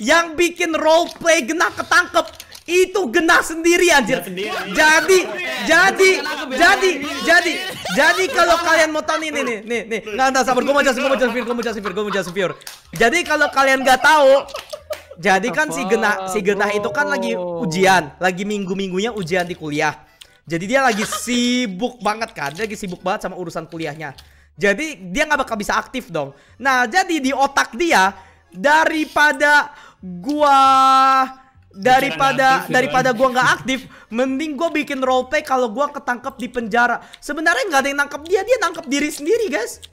Yang bikin role play genah ketangkep itu genah sendiri anjir. Sendiri. Jadi, jadi, jadi, jadi, jadi kalau kalian mau tahu nih nih nih nih, nggak ada sabar. Gue mau jelasin, gue mau jelasin, gue mau jelasin, gue mau jelasin, Jadi kalau kalian nggak tahu, jadi kan si genah si genah itu kan lagi ujian, lagi minggu minggunya ujian di kuliah. Jadi dia lagi sibuk banget kan, dia lagi sibuk banget sama urusan kuliahnya. Jadi dia nggak bakal bisa aktif dong. Nah jadi di otak dia daripada gua daripada daripada gua nggak aktif mending gua bikin roleplay kalau gua ketangkep di penjara sebenarnya nggak ada yang nangkep dia dia nangkep diri sendiri guys